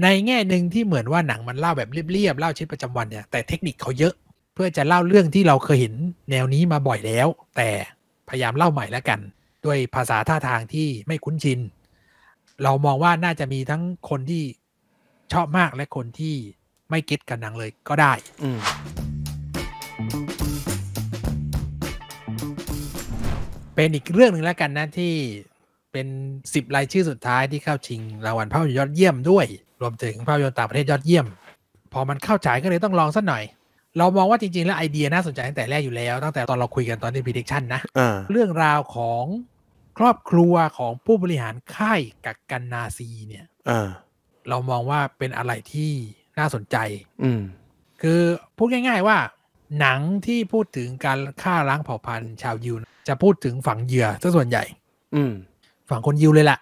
ในแง่หนึ่งที่เหมือนว่าหนังมันเล่าแบบเรียบๆเล่าชีวิตประจำวันเนี่ยแต่เทคนิคเขาเยอะ เพื่อจะเล่าเรื่องที่เราเคยเห็นแนวนี้มาบ่อยแล้ว แต่พยายามเล่าใหม่แล้วกัน ด้วยภาษาท่าทางที่ไม่คุ้นชิน เรามองว่าน่าจะมีทั้งคนที่ชอบมากและคนที่ไม่คกดกับหนังเลยก็ได้เป็นอีกเรื่องหนึ่งแล้วกันนะที่เป็นสิบรายชื่อสุดท้ายที่เข้าชิงรางวัลภาพยนตร์ยอดเยี่ยมด้วยรวมถึงภาพยนตร์ต่างประเทศยอดเยี่ยม พอมันเข้าฉายก็เลยต้องลองสักหน่อย เรามองว่าจริงๆแล้วไอเดียน่าสนใจตั้งแต่แรกอยู่แล้วตั้งแต่ตอนเราคุยกันตอนที่พิจ d i c t i o นะเรื่องราวของครอบครัวของผู้บริหารค่ายกักกันนาซีเนี่ยเรามองว่าเป็นอะไรที่น่าสนใจคือพูดง่ายๆว่า หนังที่พูดถึงการฆ่าล้างเผ่าพันธุ์ ชาวยิวจะพูดถึงฝั่งเหยื่อซะส่วนใหญ่ อืฝั่งคนยิวเลยละ่ะ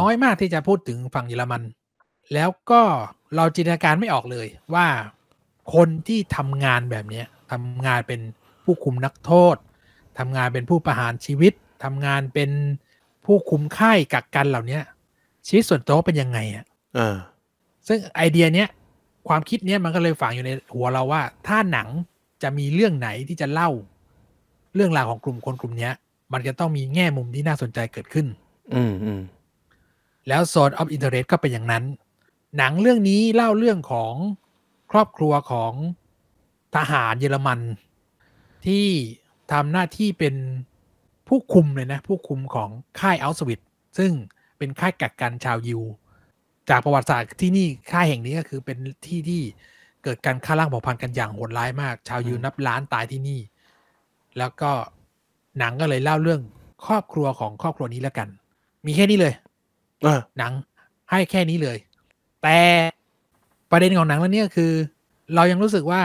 น้อยมากที่จะพูดถึงฝั่งเยอรมันแล้วก็เราจินตนาการไม่ออกเลยว่าคนที่ทำงานแบบนี้ทำงานเป็นผู้คุมนักโทษทำงานเป็นผู้ประหารชีวิตทำงานเป็นผู้คุมค่ายกักกันเหล่านี้ชีวิตส่วนตัวเป็นยังไงอ่ะซึ่งไอเดียเนี้ยความคิดเนี้ยมันก็เลยฝังอยู่ในหัวเราว่า ถ้าหนังจะมีเรื่องไหนที่จะเล่า เรื่องราวของกลุ่มคนกลุ่มเนี้ยมันจะต้องมีแง่มุมที่น่าสนใจเกิดขึ้น อืมแล้วโซนออฟอินเทอร์เน็ตก็เป็นอย่างนั้นหนังเรื่องนี้เล่าเรื่องของครอบครัวของทหารเยอรมัน ที่ทำหน้าที่เป็นผู้คุมเลยนะ ผู้คุมของค่ายอัลสวิตซึ่งเป็นค่ายกักกันชาวยูจากประวัติศาสตร์ที่นี่ค่ายแห่งนี้ก็คือเป็นที่ที่เกิดการฆ่าล้างเผ่าพันธุ์กันอย่างโหดร้ายมากชาวยูนับล้านตายที่นี่ แล้วก็หนังก็เลยเล่าเรื่องครอบครัวของครอบครัวนี้แล้วกัน มีแค่นี้เลย เออหนังให้แค่นี้เลยแต่ประเด็นของหนังเรื่องนี้คือ เรายังรู้สึกว่า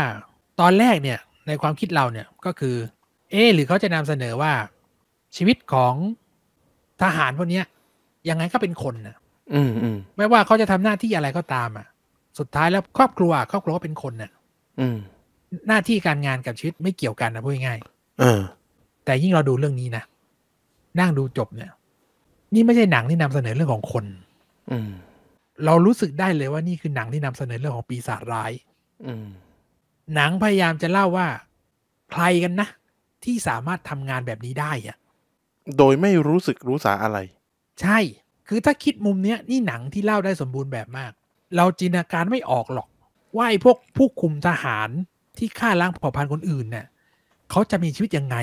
ตอนแรกเนี่ยในความคิดเราเนี่ยก็คือ เออหรือเขาจะนำเสนอว่าชีวิตของทหารพวกนี้ยยังไงก็เป็นคนนะอืมอืมไม่ว่าเขาจะทำหน้าที่อะไรก็ตามอ่ะ สุดท้ายแล้วครอบครัวครอบครัวก็เป็นคนนะ่ะอืม หน้าที่การงานกับชีวิตไม่เกี่ยวกันนะพูดง่ายออแต่ยิ่งเราดูเรื่องนี้นะนั่งดูจบเนี่ย นี่ไม่ใช่หนังที่นำเสนอเรื่องของคน อืมเรารู้สึกได้เลยว่านี่คือหนังที่นำเสนอเรื่องของปีศาจร้ายอืหนังพยายามจะเล่าว่า ใครกันนะที่สามารถทำงานแบบนี้ได้อะ โดยไม่รู้สึกรู้สาอะไร ใช่ คือถ้าคิดมุมเนี้ยนี่หนังที่เล่าได้สมบูรณ์แบบมาก เราจินตนาการไม่ออกหรอก ว่าไอ้พวกผู้คุมทหารที่ฆ่าล้างเผ่าพันธุ์คนอื่นเนี่ยเขาจะมีชีวิตยังไง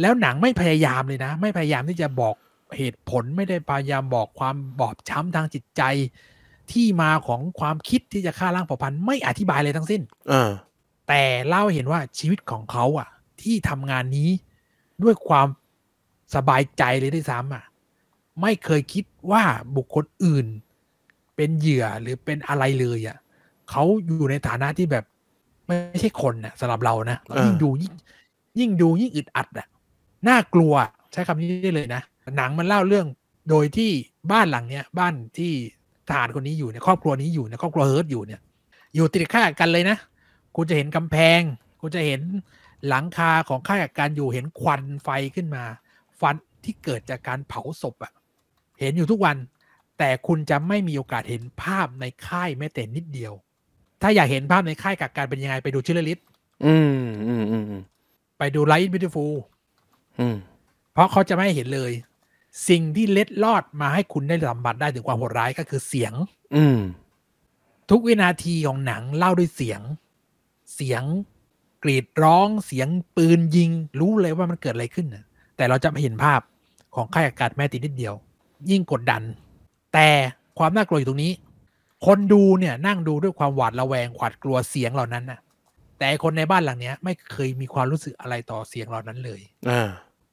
แล้วหนังไม่พยายามเลยนะ ไม่พยายามที่จะบอกเหตุผลไม่ได้พยายามบอกความบอบช้ำทางจิตใจ ที่มาของความคิดที่จะฆ่าล้างเผ่าพันธุ์ไม่อธิบายเลยทั้งสิ้นแต่เล่าเห็นว่าชีวิตของเขา อ่ะ ที่ทำงานนี้ด้วยความสบายใจเลยด้วยซ้ำอ่ะ ไม่เคยคิดว่าบุคคลอื่นเป็นเหยื่อหรือเป็นอะไรเลยอ่ะเขาอยู่ในฐานะที่แบบ ไม่ใช่คนนะสำหรับเรานะเรา ยิ่งดูยิ่งยิ่งดูยิ่งอึดอัด อ่ะ น่ากลัว ใช้คำนี้ได้เลยนะหนังมันเล่าเรื่องโดยที่บ้านหลังเนี้ยบ้านที่ทหารคนนี้อยู่เนี่ยครอบครัวนี้อยู่เนี่ยครอบครัวเฮิร์ตอยู่เนี่ย อยู่ติดข้ากันเลยนะ คุณจะเห็นกำแพง คุณจะเห็นหลังคาของข้าการอยู่เห็นควันไฟขึ้นมา ฟันที่เกิดจากการเผาศพอะเห็นอยู่ทุกวัน แต่คุณจะไม่มีโอกาสเห็นภาพในค่ายแม้แต่นิดเดียว ถ้าอยากเห็นภาพในค่ายกักการเป็นยังไงไปดูชิลลิสอืมอืมอืมไปดูไลท์บิวตี้ฟูลเพราะเขาจะไม่เห็นเลยสิ่งที่เล็ดลอดมาให้คุณได้สัมผัสได้ ถึง ความโหดร้ายก็คือเสียง อืมทุกวินาที ของ หนังเล่าด้วยเสียง เสียง กรีดร้องเสียงปืนยิง รู้เลยว่ามันเกิดอะไรขึ้นนะแต่เราจะไม่เห็นภาพของค่ายอากาศแม่ตินิด เดียว ยิ่งกดดัน แต่ความน่ากลัวอยู่ตรงนี้ คนดูเนี่ยนั่งดูด้วยความหวาดระแวงหวาดกลัวเสียงเหล่านั้นนะแต่คนในบ้านหลังเนี้ยไม่เคยมีความรู้สึกอะไรต่อเสียงเหล่านั้นเลยอ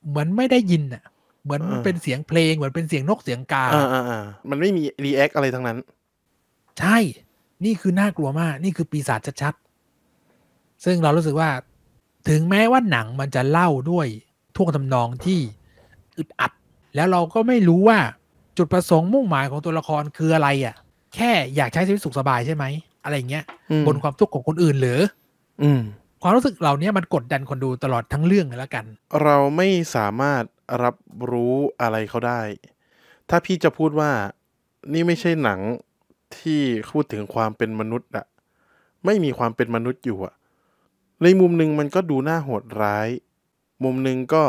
เหมือนไม่ได้ยินอ่ะเหมือนเป็นเสียงเพลงเหมือนเป็นเสียงนกเสียงกาอ่ามันไม่มีรีแอคอะไรทั้งนั้น ใช่ นี่คือน่ากลัวมากนี่คือปีศาจชัดๆ ซึ่งเรารู้สึกว่า ถึงแม้ว่าหนังมันจะเล่าด้วยท่วงทำนองที่อึดอัดแล้วเราก็ไม่รู้ว่า จุดประสงค์มุ่งหมายของตัวละครคืออะไรอะ่ะ แค่อยากใช้ชีวิตสุขสบายใช่ไหมอะไรเงี้ยบนความทุกข์ของคนอื่นหรืออืความรู้สึกเหล่านี้มันกดดันคนดูตลอดทั้งเรื่องเลยละกัน เราไม่สามารถรับรู้อะไรเขาได้ ถ้าพี่จะพูดว่า นี่ไม่ใช่หนังที่พูดถึงความเป็นมนุษย์อะ ไม่มีความเป็นมนุษย์อยู่อะในมุมหนึ่งมันก็ดูน่าโหดร้าย มุมหนึ่งก็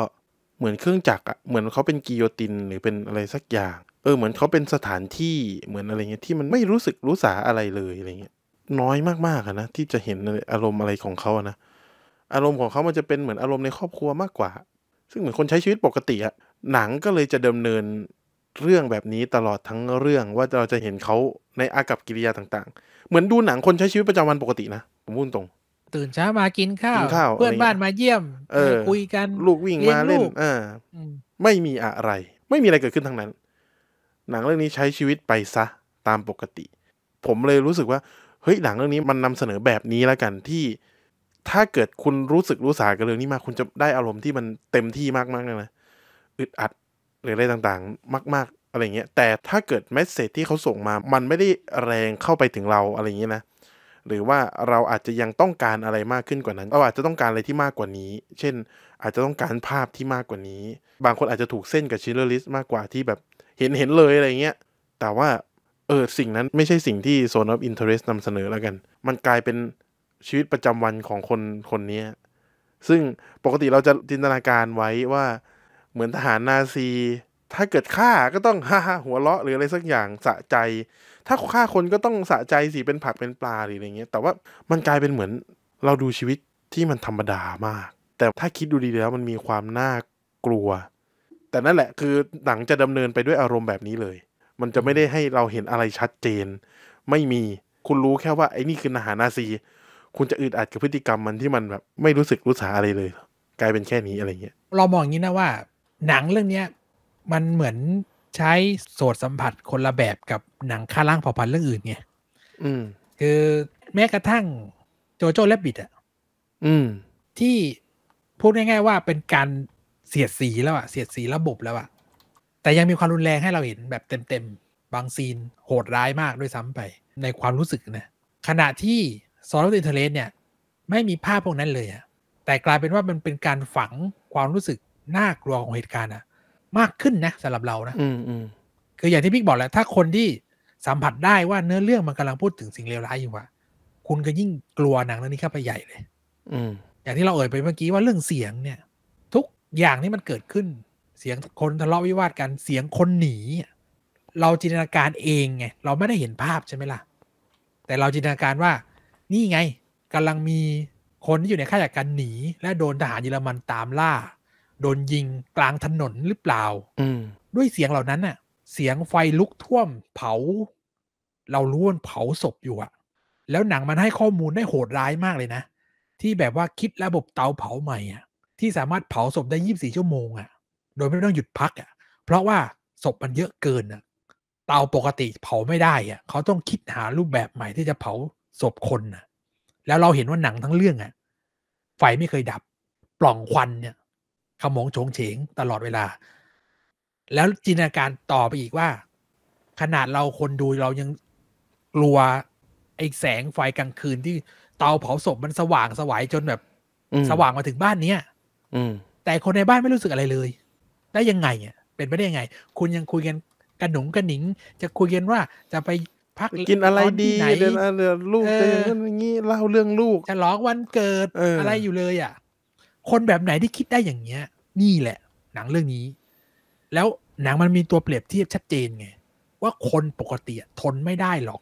เหมือนเครื่องจักรอะ เหมือนเขาเป็นกิโยตินหรือเป็นอะไรสักอย่าง เออ เหมือนเขาเป็นสถานที่เหมือนอะไรเงี้ยที่มันไม่รู้สึกรู้สาอะไรเลยอะไรเงี้ย น้อยมากๆอะนะที่จะเห็นอารมณ์อะไรของเขาอะนะ อารมณ์ของเขามันจะเป็นเหมือนอารมณ์ในครอบครัวมากกว่าซึ่งเหมือนคนใช้ชีวิตปกติอะหนังก็เลยจะดำเนินเรื่องแบบนี้ตลอดทั้งเรื่องว่าเราจะเห็นเขาในอากับกิริยาต่าง ๆ เหมือนดูหนังคนใช้ชีวิตประจำวันปกติ นะผมพูดตรงตื่นเช้ามากินข้าวเพื่อนบ้านมาเยี่ยมเออคุยกันลูกวิ่งมาเล่นเออไม่มีอะไรไม่มีอะไรเกิดขึ้นทั้งนั้น หนังเรื่องนี้ใช้ชีวิตไปซะตามปกติ ผมเลยรู้สึกว่าเฮ้ย หนังเรื่องนี้มันนำเสนอแบบนี้แล้วกันที่ถ้าเกิดคุณรู้สึกรู้สากับเรื่องนี้มาคุณจะได้อารมณ์ที่มันเต็มที่มากๆเลยนะอึดอัดหรืออะไรต่างๆ มาก ๆอะไรเงี้ยแต่ถ้าเกิดเมสเซจที่เขาส่งมา มันไม่ได้แรงเข้าไปถึงเราอะไรเงี้ยนะ หรือว่าเราอาจจะยังต้องการอะไรมากขึ้นกว่านั้นเราอาจจะต้องการอะไรที่มากกว่านี้ เช่น อาจจะต้องการภาพที่มากกว่านี้ บางคนอาจจะถูกเส้นกับชิลเลอร์ลิสมากกว่าที่แบบ เห็นเห็นเลยอะไรเงี้ยแต่ว่าเออสิ่งนั้นไม่ใช่สิ่งที่โซนออฟอินเทอร์เรสนำเสนอแล้วกัน มันกลายเป็นชีวิตประจำวันของคนคนนี้ ซึ่งปกติเราจะจินตนาการไว้ว่าเหมือนทหารนาซี ถ้าเกิดฆ่าก็ต้องฮ่าหัวเราะหรืออะไรสักอย่างสะใจ ถ้าฆ่าคนก็ต้องสะใจสิเป็นผักเป็นปลาหรืออะไรเงี้ย แต่ว่ามันกลายเป็นเหมือนเราดูชีวิตที่มันธรรมดามาก แต่ถ้าคิดดูดีแล้วมันมีความน่ากลัว แต่นั่นแหละ คือหนังจะดำเนินไปด้วยอารมณ์แบบนี้เลย มันจะไม่ได้ให้เราเห็นอะไรชัดเจน ไม่มี คุณรู้แค่ว่าไอ้นี่คือทหารนาซีคุณจะอึดอัดกับพฤติกรรมมันที่มันแบบไม่รู้สึกรู้สาอะไรเลย กลายเป็นแค่นี้อะไรเงี้ยเรา มองอย่างนี้นะว่า หนังเรื่องเนี้ยมันเหมือนใช้โสดสัมผัสคนละแบบกับหนังค่าล่างเผ่าพันธุ์เรื่องอื่นไงอืม คือแม้กระทั่งโจโจ้และบิดอ่ะอืม ที่พูดง่าย ๆ ว่าเป็นการเสียดสีแล้วอ่ะเสียดสีระบบแล้วอ่ะแต่ยังมีความรุนแรงให้เราเห็น แบบเต็มๆบางซีน โหดร้ายมากด้วยซ้ำไป ในความรู้สึกนะขณะที่ซอฟตอินเทอร์เน็ตเนี่ย ไม่มีภาพพวกนั้นเลยอะแต่กลายเป็นว่ามันเป็นการฝังความรู้สึกน่ากลัวของเหตุการณ์อะมากขึ้นนะสำหรับเรานะคืออย่างที่พี่บอกแหละถ้าคนที่สัมผัสได้ว่าเนื้อเรื่องมันกำลังพูดถึงสิ่งเลวร้ายอยู่อะคุณก็ยิ่งกลัวหนังเรื่องนี้เข้าไปใหญ่เลย อือย่างที่เราเอ่ยไปเมื่อกี้ว่าเรื่องเสียงเนี่ย ทุกอย่างนี่มันเกิดขึ้น เสียงคนทะเลาะวิวาทกันเสียงคนหนี เราจินตนาการเองไงเราไม่ได้เห็นภาพใช่ไหมล่ะแต่เราจินตนาการว่านี่ไง กำลังมีคนที่อยู่ในค่ายจากการหนี และโดนทหารเยอรมันตามล่า โดนยิงกลางถนนหรือเปล่า อืด้วยเสียงเหล่านั้นน่ะ เสียงไฟลุกท่วมเผา เรารู้ว่าเผาศพอยู่อะแล้วหนังมันให้ข้อมูลได้โหดร้ายมากเลยนะ ที่แบบว่าคิดระบบเตาเผาใหม่อะที่สามารถเผาศพได้ยีิบสี่ชั่วโมงอะโดยไม่ต้องหยุดพักอะเพราะว่าศพมันเยอะเกินอะเตาปกติเผาไม่ได้อ่ะ เขาต้องคิดหารูปแบบใหม่ที่จะเผาศพคนนะแล้วเราเห็นว่าหนังทั้งเรื่องอะไฟไม่เคยดับ ปล่องควันเนี่ย ขมงโฉงเฉงตลอดเวลา แล้วจินตนาการต่อไปอีกว่า ขนาดเราคนดูเรายังกลัวไอ้แสงไฟกลางคืนที่เตาเผาศพมันสว่างสวายจนแบบสว่างมาถึงบ้านเนี้ยอืม แต่คนในบ้านไม่รู้สึกอะไรเลย ได้ยังไงเนี่ย เป็นไปได้ยังไง คุณยังคุยกันกระหนุงกระหนิง จะคุยกันว่าจะไปพักกินอะไรดีเดินเดไนลูกเดินอย่างนี้เล่าเรื่องลูกฉลองวันเกิด อะไรอยู่เลยอ่ะคนแบบไหนที่คิดได้อย่างเงี้ย นี่แหละ หนังเรื่องนี้ แล้วหนังมันมีตัวเปรียบเทียบชัดเจนไงว่าคนปกติทนไม่ได้หรอก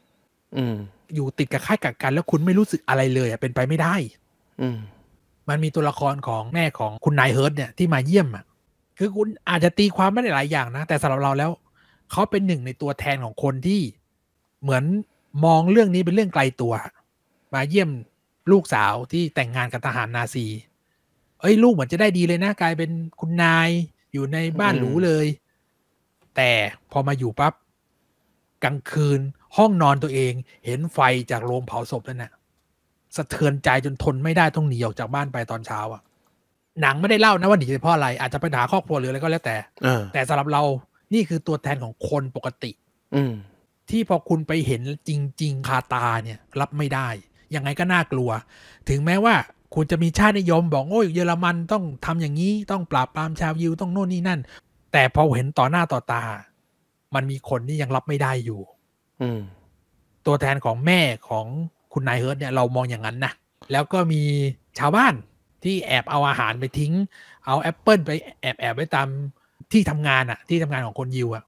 อืม อยู่ติดกับค่ายกักกัน แล้วคุณไม่รู้สึกอะไรเลยอ่ะเป็นไปไม่ได้ อืม มันมีตัวละครของแม่ของคุณนายเฮิร์ตเนี่ย ที่มาเยี่ยมอ่ะคือคุณอาจจะตีความไม่ได้หลายอย่างนะแต่สำหรับเราแล้วเขาเป็นหนึ่งในตัวแทนของคนที่เหมือนมองเรื่องนี้เป็นเรื่องไกลตัว มาเยี่ยมลูกสาวที่แต่งงานกับทหารนาซี เอ้ย ลูกเหมือนจะได้ดีเลยนะ กลายเป็นคุณนาย อยู่ในบ้านหรูเลย แต่พอมาอยู่ปับ๊บกลางคืนห้องนอนตัวเอง เห็นไฟจากโรงเผาศพนั่นนะ่ะ สะเทือนใจจนทนไม่ได้ต้องหนีออกจากบ้านไปตอนเช้าอะ่ะ หนังไม่ได้เล่านะว่าหนีไปเพราะอะไร อาจจะปัญหาครอบครัวหรืออะไรก็แล้วแต่แต่สำหรับเรานี่คือตัวแทนของคนปกติ อืที่พอคุณไปเห็นจริงๆ คาตาเนี่ย รับไม่ได้ ยังไงก็น่ากลัว ถึงแม้ว่าคุณจะมีชาตินิยมบอกโอ้ยเยอรมันต้องทำอย่างนี้ต้องปราบปรามชาวยิวต้องโน่นนี่นั่น แต่พอเห็นต่อหน้าต่อตา มันมีคนที่ยังรับไม่ได้อยู่ อืตัวแทนของแม่ของคุณนายเฮิร์ตเนี่ยเรามองอย่างนั้นนะ แล้วก็มีชาวบ้านที่แอบเอาอาหารไปทิ้ง เอาแอปเปิลไปแอบแอบไว้ตามที่ทำงานอะที่ทำงานของคนยิวอะ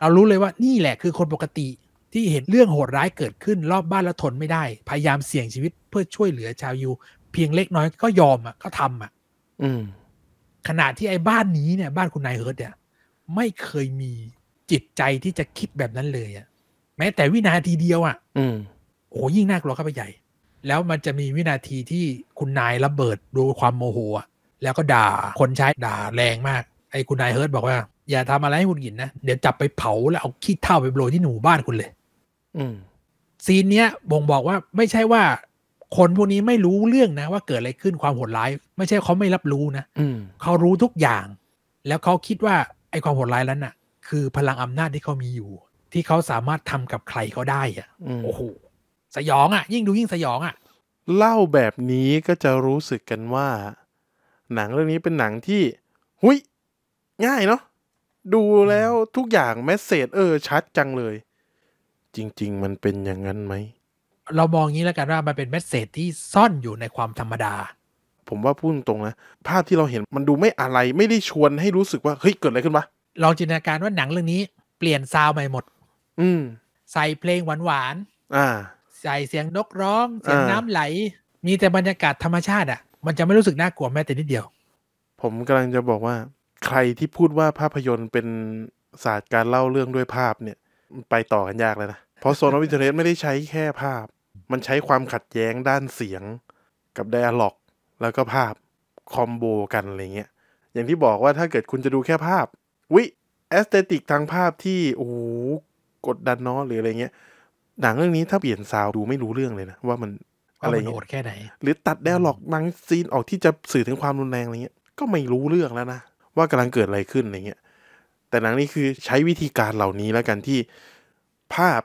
เรารู้เลยว่านี่แหละคือคนปกติ ที่เห็นเรื่องโหดร้ายเกิดขึ้น รอบบ้านแล้วทนไม่ได้พยายามเสี่ยงชีวิตเพื่อช่วยเหลือชาวยูเพียงเล็กน้อยก็ยอมอ่ะก็ทำอ่ะ อืมขาดที่ไอ้บ้านนี้เนี่ยบ้านคุณนายเฮิร์ตเนี่ยไม่เคยมีจิตใจที่จะคิดแบบนั้นเลยอ่ะแม้แต่วินาทีเดียวอ่ะอืมโอ้ยิ่งน่ากลัวเข้าไปใหญ่ แล้วมันจะมีวินาทีที่คุณนายระเบิดดูความโมโหแล้วก็ด่าคนใช้ด่าแรงมากไอ้คุณนายเฮิร์ตบอกว่า อย่าทำอะไรให้คุณกินนะเดี๋ยวจับไปเผาแล้วเอาขี้เท่าไปโรยที่หนูบ้านคุณเลย อืซีนเนี้ยบ่งบอกว่า ไม่ใช่ว่าคนพวกนี้ไม่รู้เรื่องนะ ว่าเกิดอะไรขึ้นความโหดร้ายไม่ใช่เขาไม่รับรู้นะเขารู้ทุกอย่าง แล้วเขาคิดว่าไอ้ความโหดร้ายนั้นน่ะ คือพลังอำนาจที่เขามีอยู่ ที่เขาสามารถทำกับใครเขาได้อ่ะโอ้โหสยอง อ่ะ ยิ่งดูยิ่งสยอง อ่ะ เล่าแบบนี้ก็จะรู้สึกกันว่า หนังเรื่องนี้เป็นหนังที่ หุยง่ายเนาะดูแล้วทุกอย่างแมสเซจเออชัดจังเลย จริง ๆ มันเป็นอย่างนั้นไหม เรามองงี้แล้วกันว่า มันเป็นแมสเซจที่ซ่อนอยู่ในความธรรมดา ผมว่าพูดตรงนะ ภาพที่เราเห็นมันดูไม่อะไรไม่ได้ชวนให้รู้สึกว่า เฮ้ย เกิดอะไรขึ้นวะลองจินตนาการว่าหนังเรื่องนี้เปลี่ยนซาวใหม่หมด อืมใส่เพลงหวานหวานอ่า ใส่เสียงนกร้อง เสียงน้ำไหล มีแต่บรรยากาศธรรมชาติอ่ะ มันจะไม่รู้สึกน่ากลัวแม้แต่นิดเดียว ผมกำลังจะบอกว่าใครที่พูดว่าภาพยนตร์เป็นศาสตร์การเล่าเรื่องด้วยภาพเนี่ยไปต่อกันยากเลยนะเพราะโซนอวิเทเลสไม่ได้ใช้แค่ภาพ มันใช้ความขัดแย้งด้านเสียงกับไดอะล็อกแล้วก็ภาพคอมโบกันอะไรเงี้ยอย่างที่บอกว่าถ้าเกิดคุณจะดูแค่ภาพวิแอสเตติกทางภาพที่ โอ้กดดันเนาะหรืออะไรเงี้ยหนังเรื่องนี้ถ้าเปลี่ยนซาวดูไม่รู้เรื่องเลยนะ ว่ามันอะไรโหดแค่ไหนหรือตัดไดอะล็อกบางซีนออกที่จะสื่อถึงความรุนแรงอะไรเงี้ยก็ไม่รู้เรื่องแล้วนะว่ากำลังเกิดอะไรขึ้นอะไรเงี้ย แต่หนังนี้คือใช้วิธีการเหล่านี้แล้วกันที่ภาพ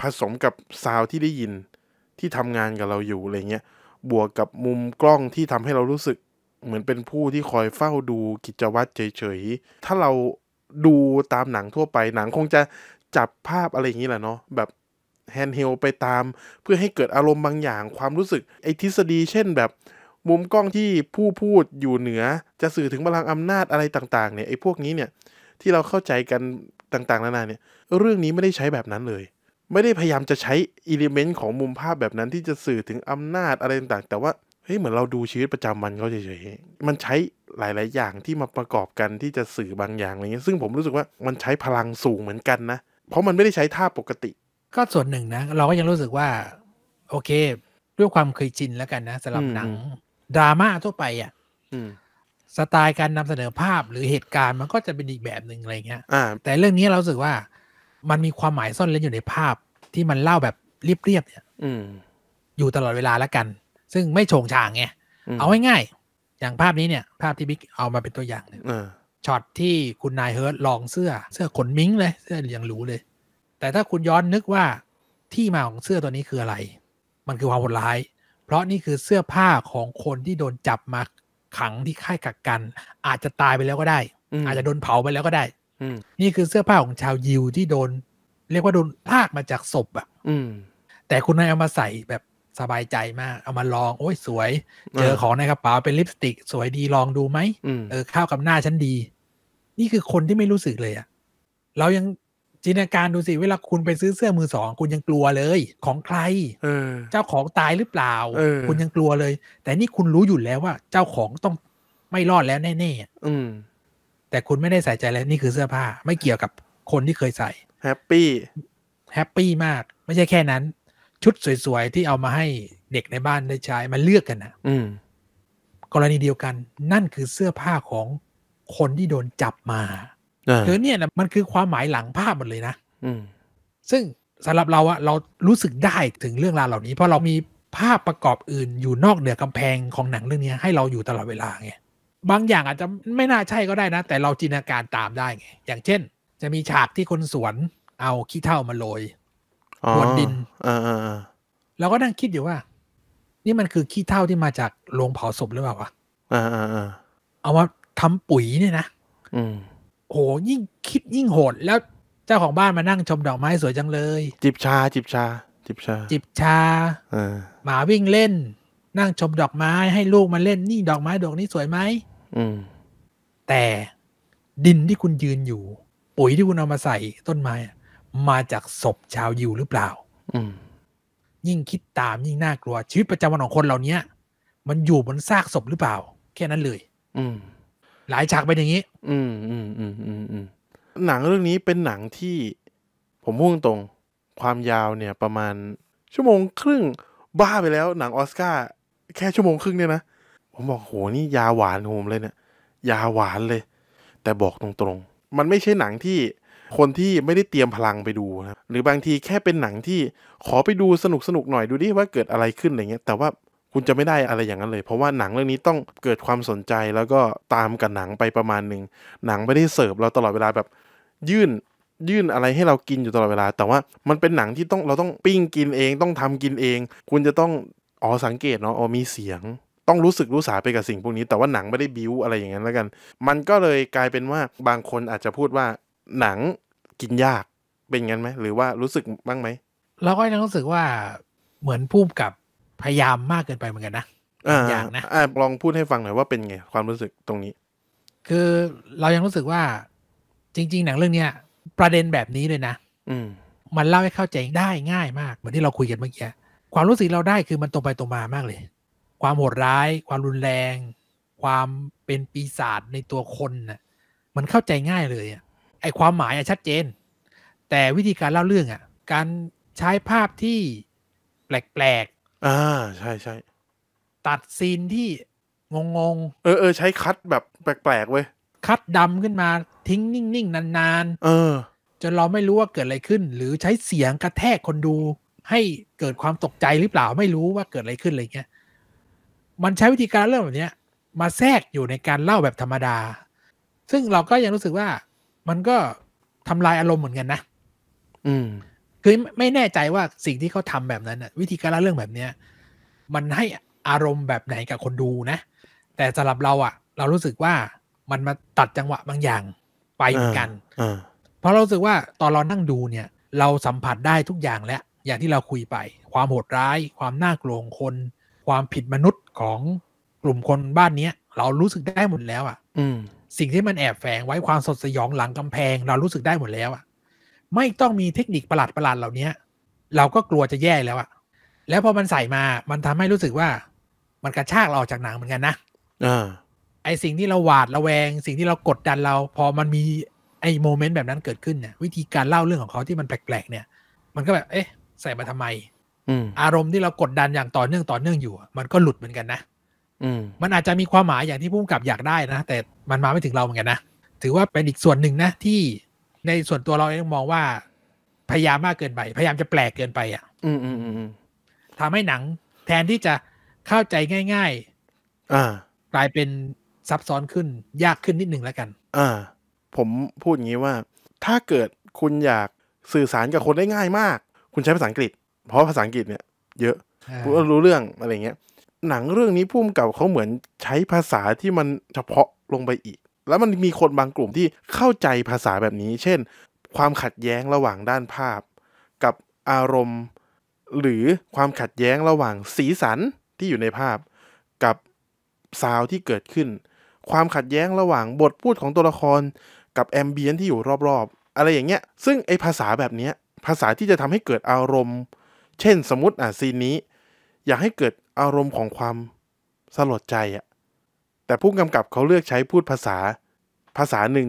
ผสมกับซาวที่ได้ยินที่ทำงานกับเราอยู่อะไรเงี้ย บวกกับมุมกล้องที่ทำให้เรารู้สึกเหมือนเป็นผู้ที่คอยเฝ้าดูกิจวัตรเฉยๆ ถ้าเราดูตามหนังทั่วไปหนังคงจะจับภาพอะไรอย่างนี้แหละเนาะแบบแฮนด์เฮลไปตาม เพื่อให้เกิดอารมณ์บางอย่าง ความรู้สึกไอทฤษฎี เช่นแบบมุมกล้องที่ผู้พูดอยู่เหนือ จะสื่อถึงพลังอำนาจอะไรต่างๆเนี่ยไอ้พวกนี้เนี่ยที่เราเข้าใจกันต่างๆนานาเนี่ย เรื่องนี้ไม่ได้ใช้แบบนั้นเลย ไม่ได้พยายามจะใช้อิเลเมนต์ของมุมภาพแบบนั้นที่จะสื่อถึงอำนาจอะไรต่างๆแต่ว่าเฮ้ยเหมือนเราดูชีวิตประจำวันเขาเฉยๆมันใช้หลายๆ อย่างที่มาประกอบกันที่จะสื่อบางอย่างอะไรเงี้ยซึ่งผมรู้สึกว่ามันใช้พลังสูงเหมือนกันนะเพราะมันไม่ได้ใช้ท่าปกติ ก็ส่วนหนึ่งนะ เราก็ยังรู้สึกว่า โอเคด้วยความเคยชินแล้วกันนะสำหรับหนังดราม่าทั่วไปอ่ะสไตล์การนำเสนอภาพหรือเหตุการณ์มันก็จะเป็นอีกแบบหนึ่งอะไรเงี้ยแต่เรื่องนี้เราสึกว่า มันมีความหมายซ่อนเล่นอยู่ในภาพที่มันเล่าแบบเรียบๆเนี่ย อือยู่ตลอดเวลาแล้วกัน ซึ่งไม่โฉงฉางไงเอาง่ายๆอย่างภาพนี้เนี่ย ภาพที่บิ๊กเอามาเป็นตัวอย่างเนี่ยช็อตที่คุณนายเฮิร์ตลองเสื้อ เสื้อขนมิ้งเลย เสื้ออย่างหรูเลย แต่ถ้าคุณย้อนนึกว่าที่มาของเสื้อตัวนี้คืออะไร มันคือความโหดร้ายเพราะนี่คือเสื้อผ้าของคนที่โดนจับมาขังที่ค่ายกักกัน อาจจะตายไปแล้วก็ได้อาจจะโดนเผาไปแล้วก็ได้นี่คือเสื้อผ้าของชาวยิวที่โดน เรียกว่าโดนพากมาจากศพอ่ะแต่คุณนายเอามาใส่แบบสบายใจมากเอามาลอง โอ้ยสวยเจอของในกระเป๋าเป็นลิปสติกสวยดีลองดูไหมเออเข้ากับหน้าฉันดี นี่คือคนที่ไม่รู้สึกเลยอ่ะเรายังินตนาการดูสิ เวลาคุณไปซื้อเสื้อมือสอง คุณยังกลัวเลย ของใคร เออเจ้าของตายหรือเปล่าคุณยังกลัวเลย แต่นี่คุณรู้อยู่แล้วว่า เจ้าของต้องไม่รอดแล้วแน่ๆอืมแต่คุณไม่ได้ใส่ใจแล้วนี่คือเสื้อผ้า ไม่เกี่ยวกับคนที่เคยใส่ แฮปปี้แฮปปี้มาก ไม่ใช่แค่นั้น ชุดสวยๆที่เอามาให้เด็กในบ้านได้ใช้มันเลือกกันนะอืมกรณีเดียวกันนั่นคือเสื้อผ้าของคนที่โดนจับมาคือเนี่ยมันคือความหมายหลังภาพหมดเลยนะ ซึ่งสำหรับเราอะเรารู้สึกได้ถึงเรื่องราวเหล่านี้ เพราะเรามีภาพประกอบอื่นอยู่นอกเหนือกำแพงของหนังเรื่องนี้ ให้เราอยู่ตลอดเวลาไง บางอย่างอาจจะไม่น่าใช่ก็ได้นะ แต่เราจินตนาการตามได้ไง อย่างเช่น จะมีฉากที่คนสวน เอาขี้เถ้ามาโรยบนดิน เราก็นั่งคิดอยู่ว่า นี่มันคือขี้เถ้าที่มาจากโรงเผาศพหรือเปล่าวะเอามาทำปุ๋ยเนี่ยนะโหยิ่งคิดยิ่งโหดแล้วเจ้าของบ้านมานั่งชมดอกไม้สวยจังเลย จิบชา จิบชา จิบชา จิบชาหมาวิ่งเล่น นั่งชมดอกไม้ ให้ลูกมาเล่น นี่ดอกไม้ดอกนี้สวยไหมแต่ดินที่คุณยืนอยู่ ปุ๋ยที่คุณเอามาใส่ต้นไม้ มาจากศพชาวยิวหรือเปล่า อืยิ่งคิดตาม ยิ่งน่ากลัวชีวิตประจำวันของคนเหล่านี้มันอยู่บนซากศพหรือเปล่า แค่นั้นเลย อืหลายฉากเป็นอย่างนี้อืมอืมอืมอืมอืมหนังเรื่องนี้เป็นหนังที่ผมพูดตรงความยาวเนี่ย ประมาณชั่วโมงครึ่งบ้าไปแล้ว หนังออสการ์แค่ชั่วโมงครึ่งเนี่ยนะ ผมบอกโหนี่ยาหวานโฮมเลยเนี่ยยาหวานเลย แต่บอกตรงๆ มันไม่ใช่หนังที่คนที่ไม่ได้เตรียมพลังไปดูนะหรือบางทีแค่เป็นหนังที่ขอไปดูสนุกสนุกหน่อยดูดิว่าเกิดอะไรขึ้นอะไรเงี้ยแต่ว่าคุณจะไม่ได้อะไรอย่างนั้นเลย เพราะว่าหนังเรื่องนี้ต้องเกิดความสนใจแล้วก็ตามกับหนังไปประมาณหนึ่งหนังไม่ได้เสิร์ฟเราตลอดเวลาแบบ ยื่นยื่นอะไรให้เรากินอยู่ตลอดเวลา แต่ว่ามันเป็นหนังที่ต้องเราต้องปิ้งกินเองต้องทำกินเอง คุณจะต้องอ๋อสังเกตเนาะอ๋อมีเสียง ต้องรู้สึกรู้สาไปกับสิ่งพวกนี้ แต่ว่าหนังไม่ได้บิวอะไรอย่างนั้นแล้วกัน มันก็เลยกลายเป็นว่าบางคนอาจจะพูดว่าหนังกินยากเป็นงั้นไหมหรือว่ารู้สึกบ้างไหมเราก็ยังรู้สึกว่าเหมือนพูดกับพยายามมากเกินไปเหมือนกันนะ อย่างนะอะลองพูดให้ฟังหน่อยว่าเป็นไงความรู้สึกตรงนี้ คือเรายังรู้สึกว่า จริง ๆ หนังเรื่องเนี้ย ประเด็นแบบนี้เลยนะอืม มันเล่าให้เข้าใจได้ง่ายมาก เหมือนที่เราคุยกันเมื่อกี้ ความรู้สึกเราได้คือมันตรงไปตรงมามากเลย ความโหดร้ายความรุนแรง ความเป็นปีศาจในตัวคนนะ่ะมันเข้าใจง่ายเลยอะไอความหมายอะชัดเจน แต่วิธีการเล่าเรื่องอะการใช้ภาพที่แปลกอ่าใช่ใช่ตัดซีนที่ งงงเออเออใช้คัดแบบแปลกๆเว้ย คัดดำขึ้นมาทิ้งนิ่ง ๆ นานๆ เออจนเราไม่รู้ว่าเกิดอะไรขึ้น หรือใช้เสียงกระแทกคนดู ให้เกิดความตกใจหรือเปล่า ไม่รู้ว่าเกิดอะไรขึ้นอะไรเงี้ย มันใช้วิธีการเรื่องแบบนี้มาแทรกอยู่ในการเล่าแบบธรรมดา ซึ่งเราก็ยังรู้สึกว่า มันก็ทำลายอารมณ์เหมือนกันนะอืมคือไม่แน่ใจว่าสิ่งที่เขาทาแบบนั้นวิธีการเล่าเรื่องแบบเนี้ยมันให้อารมณ์แบบไหนกับคนดูนะ แต่สำหรับเราอะ่ะ เรารู้สึกว่ามันมาตัดจังหวะบางอย่างไปเหมือนกันเพราะเราสึกว่าตอนเรานั่งดูเนี่ย เราสัมผัสได้ทุกอย่างแล้ว อย่างที่เราคุยไป ความโหดร้าย ความน่ากลัวงคน ความผิดมนุษย์ของกลุ่มคนบ้านเนี้ย เรารู้สึกได้หมดแล้วอะ่ะ อืสิ่งที่มันแอบแฝงไว้ความสดสยองหลังกำแพง เรารู้สึกได้หมดแล้วอะ่ะไม่ต้องมีเทคนิคประหลาดประหลาดเหล่านี้เราก็กลัวจะแย่แล้วอะแล้วพอมันใส่มา มันทำให้รู้สึกว่า มันกระชากเราออกจากหนังเหมือนกันนะอไอสิ่งที่เราหวาดระแวง สิ่งที่เรากดดันเรา พอมันมีไอโมเมนต์แบบนั้นเกิดขึ้นเนี่ยวิธีการเล่าเรื่องของเขาที่มันแปลก ๆ เนี่ย มันก็แบบ เอ๊ะใส่มาทำไมอารมณ์ที่เรากดดันอย่าง ต่อเนื่องต่อเนื่องอยู่ มันก็หลุดเหมือนกันนะมันอาจจะมีความหมายอย่างที่ผู้กำกับอยากได้นะแต่มันมาไม่ถึงเราเหมือนกันนะถือว่าเป็นอีกส่วนหนึ่งนะ ที่ในส่วนตัวเราเองมองว่า พยายามมากเกินไป พยายามจะแปลกเกินไปอ่ะ อืมอืมอืมทำให้หนัง แทนที่จะเข้าใจง่าย ๆอ่ากลายเป็นซับซ้อนขึ้น ยากขึ้นนิดหนึ่งแล้วกันอ่าผมพูดอย่างนี้ว่า ถ้าเกิดคุณอยากสื่อสารกับคนได้ง่ายมาก คุณใช้ภาษาอังกฤษ เพราะภาษาอังกฤษเนี่ยเยอะคุณรู้เรื่องอะไรเงี้ย หนังเรื่องนี้พุ่มกับเขาเหมือนใช้ภาษาที่มันเฉพาะลงไปอีกแล้วมันมีคนบางกลุ่มที่เข้าใจภาษาแบบนี้ เช่น ความขัดแย้งระหว่างด้านภาพกับอารมณ์ หรือความขัดแย้งระหว่างสีสันที่อยู่ในภาพ กับซาวที่เกิดขึ้น ความขัดแย้งระหว่างบทพูดของตัวละคร กับแอมเบียนที่อยู่รอบๆ อะไรอย่างเงี้ย ซึ่งไอภาษาแบบนี้ภาษาที่จะทำให้เกิดอารมณ์ เช่น สมมติอ่ะซีนนี้ อยากให้เกิดอารมณ์ของความสลดใจอะแต่ผู้กำกับเขาเลือกใช้พูดภาษาภาษาหนึ่ง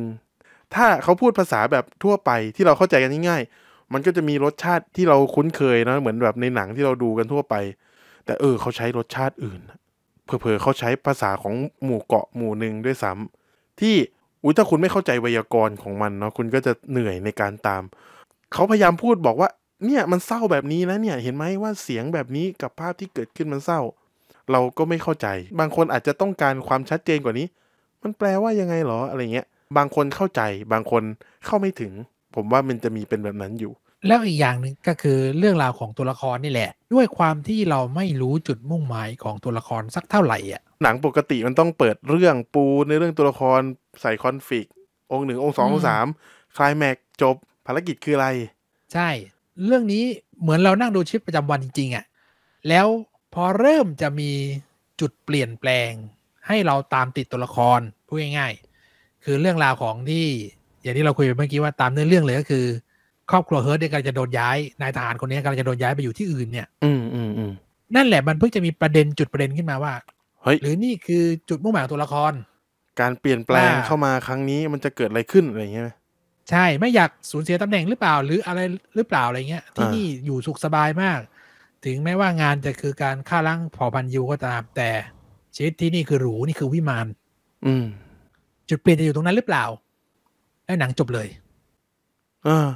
ถ้าเขาพูดภาษาแบบทั่วไปที่เราเข้าใจกันง่ายๆ มันก็จะมีรสชาติที่เราคุ้นเคยนะเหมือนแบบในหนังที่เราดูกันทั่วไป แต่เออเขาใช้รสชาติอื่น เผลอๆเขาใช้ภาษาของหมู่เกาะหมู่หนึ่งด้วยซ้ำ ที่อุ้ยถ้าคุณไม่เข้าใจไวยากรณ์ของมันเนาะคุณก็จะเหนื่อยในการตาม เขาพยายามพูดบอกว่าเนี่ยมันเศร้าแบบนี้นะเนี่ยเห็นไหมว่าเสียงแบบนี้กับภาพที่เกิดขึ้นมันเศร้าเราก็ไม่เข้าใจ บางคนอาจจะต้องการความชัดเจนกว่านี้ มันแปลว่ายังไงหรออะไรเงี้ย บางคนเข้าใจ บางคนเข้าไม่ถึง ผมว่ามันจะมีเป็นแบบนั้นอยู่ แล้วอีกอย่างหนึ่งก็คือเรื่องราวของตัวละครนี่แหละ ด้วยความที่เราไม่รู้จุดมุ่งหมายของตัวละครสักเท่าไหร่อ่ะหนังปกติมันต้องเปิดเรื่องปูในเรื่องตัวละครใส่คอนฟ lict องค์หนึ่งองค์สององค์สามคลายแม็กจบ ภารกิจคืออะไร ใช่ เรื่องนี้เหมือนเรานั่งดูชีวิตประจำวันจริง ๆอะ่ะแล้วพอเริ่มจะมีจุดเปลี่ยนแปลง ให้เราตามติดตัวละครพูดง่ายๆคือเรื่องราวของที่อย่างที่เราคุยไปเมื่อกี้ว่าตามเนื้อเรื่องเลยก็คือ ครอบครัวเฮิร์ตเนี่ยกำลังจะโดนย้ายนายทหารคนนี้กำลังจะโดนย้ายไปอยู่ที่อื่นเนี่ย อืมอืมอืมนั่นแหละมันเพิ่งจะมีประเด็นจุดประเด็นขึ้นมาว่าเฮ้ยหรือนี่คือจุดมุ่งหมายของตัวละคร การเปลี่ยนแปลงเข้ามาครั้งนี้มันจะเกิดอะไรขึ้นอะไรอย่างเงี้ยใช่ไม่อยากสูญเสียตำแหน่งหรือเปล่าหรืออะไรหรือเปล่าอะไรเงี้ยที่นี่อยู่สุขสบายมากถึงแม้ว่างานจะคือการฆ่าล้างเผ่าพันธุ์ยูก็ตาม แต่ชีวิตที่นี่คือหรูนี่คือวิมานอืมจุดเปลี่ยนจะอยู่ตรงนั้นหรือเปล่า แล้วหนังจบเลย เออ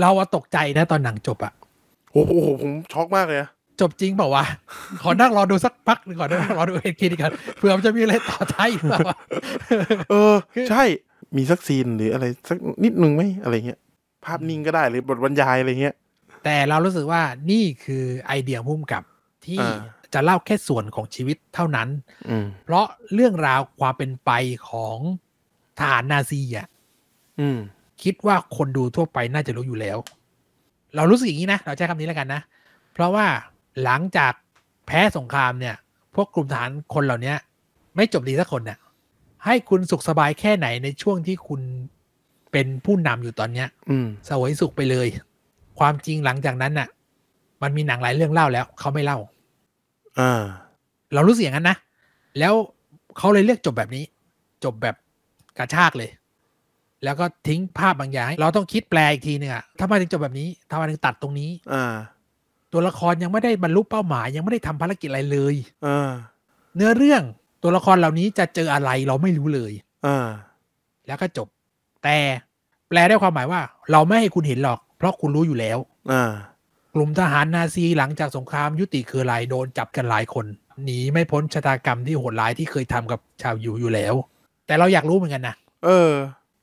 เราอะตกใจนะตอนหนังจบอะโอ้โหผมช็อกมากเลยอะจบจริงเปล่าวะ ขอนั่งรอดูสักพักหนึ่งก่อนนะรอดูเอ็นคีดีก่นเผื่อมันจะมีอะไรต่อท้ายเปล่าเออใช่ มีสักซีนหรืออะไรสักนิดนึงไหมอะไรเงี้ย ภาพนิ่งก็ได้หรือบทบรรยายอะไรเงี้ยแต่เรารู้สึกว่านี่คือไอเดียพุ่มกับที่จะเล่าแค่ส่วนของชีวิตเท่านั้นเพราะเรื่องราวความเป็นไปของทหารนาซีอ่ะคิดว่าคนดูทั่วไปน่าจะรู้อยู่แล้ว เรารู้สึกอย่างนี้นะเราใช้คำนี้แล้วกันนะ เพราะว่าหลังจากแพ้สงครามเนี่ย พวกกลุ่มทหารคนเหล่านี้ไม่จบดีสักคนเนี่ยให้คุณสุขสบายแค่ไหนในช่วงที่คุณเป็นผู้นำอยู่ตอนเนี้ยสวยสุขไปเลยความจริงหลังจากนั้นน่ะ มันมีหนังหลายเรื่องเล่าแล้วเขาไม่เล่าอเรารู้สึกอย่างนั้นนะ แล้วเขาเลยเลือกจบแบบนี้ จบแบบกระชากเลย แล้วก็ทิ้งภาพบางอย่างเราต้องคิดแปลอีกทีนึงอะทำไมถึงจบแบบนี้ทำไมถึงตัดตรงนี้อตัวละครยังไม่ได้บรรลุเป้าหมาย ยังไม่ได้ทำภารกิจอะไรเลย เออ เนื้อเรื่องตัวละครเหล่านี้จะเจออะไร เราไม่รู้เลย เออ แล้วก็จบ แต่แปลได้ความหมายว่า เราไม่ให้คุณเห็นหรอกเพราะคุณรู้อยู่แล้วอกลุ่มทหารนาซีหลังจากสงครามยุติคือลายโดนจับกันหลายคน หนีไม่พ้นชะตากรรมที่โหดร้ายที่เคยทำกับชาวยูอยู่แล้ว แต่เราอยากรู้เหมือนกันนะเออ